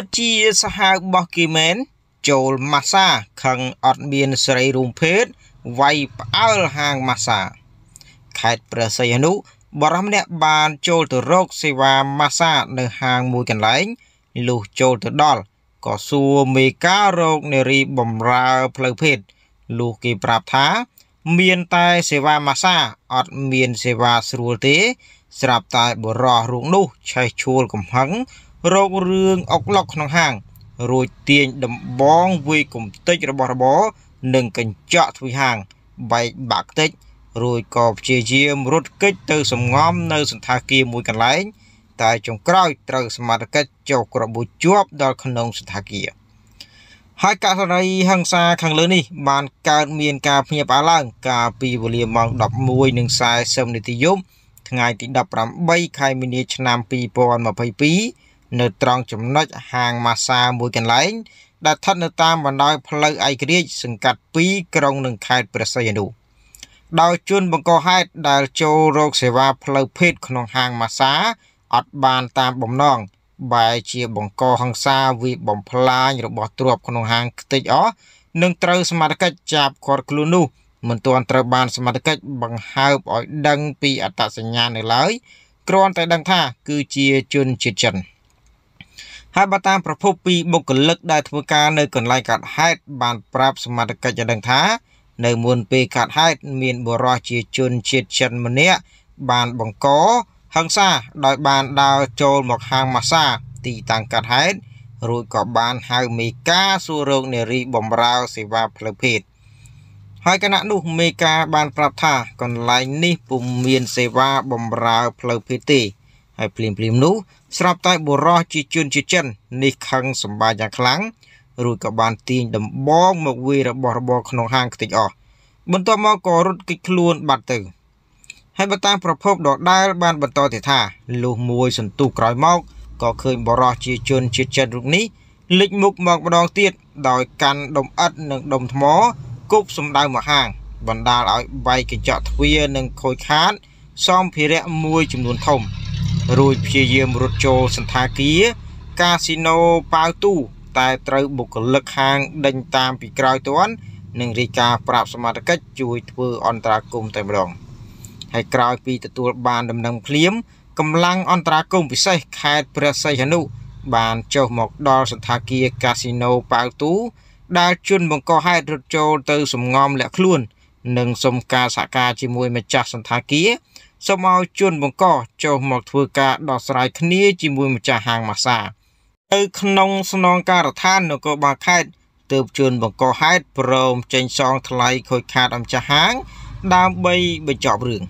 ពិតជាសាហាវរបស់គេមែនចូលម៉ាសាខឹងអត់មានសេរីរូបភេទវាយផ្អើលហាងម៉ាសាខេត្តព្រះសីហនុ បរិមម្នាក់បានចូលទៅរកសេវាម៉ាសានៅហាងមួយកន្លែងលុះចូលទៅដល់ក៏សួរមេការរោគនារីបំរើផ្លូវភេទលុះគេប្រាប់ថា មានតែសេវាម៉ាសាអត់មានសេវាស្រួលទេស្រាប់តែបរោះរោគនោះឆេះឈួលកំហឹងរោគរឿងអុកឡុកក្នុងហាង រួចទាញដំបងវាយកំទេចរបស់របរនិងកញ្ចក់ទ្វីហាងបែកបាក់ខ្ទេចរួចក៏ព្យាយាមរត់គេចទៅសម្ងំនៅសន្តាគារមួយកន្លែងតែចុងក្រោយត្រូវសមត្ថកិច្ចចោលក្របួចជាប់ដល់ក្នុងសន្តាគារហើយករណីហង្សាខាងលើនេះបានកើតមានការភ្ញាក់ផ្អើលឡើងកាលពីវេលាម៉ោង11:40នាទីយប់ថ្ងៃទី18ខែមីនាឆ្នាំ2022នៅត្រង់ចំណុចហាងម៉ាសាមួយកន្លែងដែលស្ថិតនៅតាមបណ្ដោយផ្លូវឯករាជ្យសង្កាត់2ក្រុងនឹងខេត្តព្រះសីហនុដោយជនបង្កហេតុដែលចូលរកសេវាផ្លូវភេទក្នុងហាងម៉ាសាអត់បានតាមបំណងបែជាបង្កហ ংস ាវិបំផ្លាញរបស់ទ្រពក្នុងហាងខ្ទេចអស់នឹងត្រូវសមត្ថកិច្ចចាប់គាត់ខ្លួននោះមិនទាន់ត្រូវបានសមត្ថកិច្ចបង្ហើបឲ្យដឹងពីអត្តសញ្ញាណនៅឡើយគ្រាន់តែដឹងថាគឺជាជនជាតិចិន។ហើយបើតាមប្រភពពីបុគ្គលិកដែលធ្វើការនៅកន្លែងកើតហេតុបានប្រាប់សមត្ថកិច្ចឲ្យដឹងថានៅមុនពេលកើតហេតុមានបុរសជាជនជាតិចិនម្នាក់បានបង្កហិង្សាដោយបានដើរចូលមកហាងម៉ាសា ទីតាំងកើតហេតុរួចក៏បានហៅមេការសួររោគនារីបំរើសេវាផ្លូវភេទហើយគណៈនោះមេការបានប្រាប់ថាកន្លែងនេះពុំមានសេវាបំរើផ្លូវភេទទេហើយភ្លាមភ្លាមនោះស្រាប់តែបុរសជាជនជាចិននេះខឹងសម្បាយ៉ាងខ្លាំងរួចក៏បានទាញដំបងមកវាយរបស់របរក្នុងហាងខ្ទេចអស់បន្ទាប់មកក៏រត់គេចខ្លួនបាត់ទៅហើយបើតាមប្រភពដដែលបានបន្តទៀតថាលុះមួយសន្ទុះក្រោយមកក៏ឃើញបរោះជាជនជាតិចិនរូបនេះលេចមុខមកម្ដងទៀតដោយកាន់ដុំអិតនិងដុំថ្មគប់សម្ដៅមកហាង បណ្ដាលឲ្យបែកកញ្ចក់ទ្វារនិងខូចខាតសម្ភារៈមួយចំនួនធំរួចព្យាយាមរត់ចូលសន្តាគារកាស៊ីណូប៉ាវទូ តែត្រូវបុគ្គលិកហាងដេញតាមពីក្រោយទាន់និងរាយការណ៍ប្រាប់សមាជិកជួយធ្វើអន្តរាគមន៍តែម្ដងហើយក្រោយពីទទួល បាន ដំណឹងភ្លាមកម្លាំងអន្តរាគមន៍ពិសេសខេត្តព្រះសីហនុបានចុះមកដល់សន្តាគារកាស៊ីណូប៉ាវទូដែលជន់បង្កហេតុរត់ចូលទៅសំងំលាក់ខ្លួននិងសុំការសហការជាមួយម្ចាស់សន្តាគារសូមឲ្យជួនបង្កចុះមកធ្វើការដោះស្រាយគ្នាជាមួយម្ចាស់ហាងម៉ាស្សានៅក្នុងស្នងការដ្ឋាននគរបាលខេត្តទើបជួនបង្កហេតុព្រមចេញសង ថ្លៃខូចខាតអម្ចាស់ហាង ដើម្បីបញ្ចប់រឿង។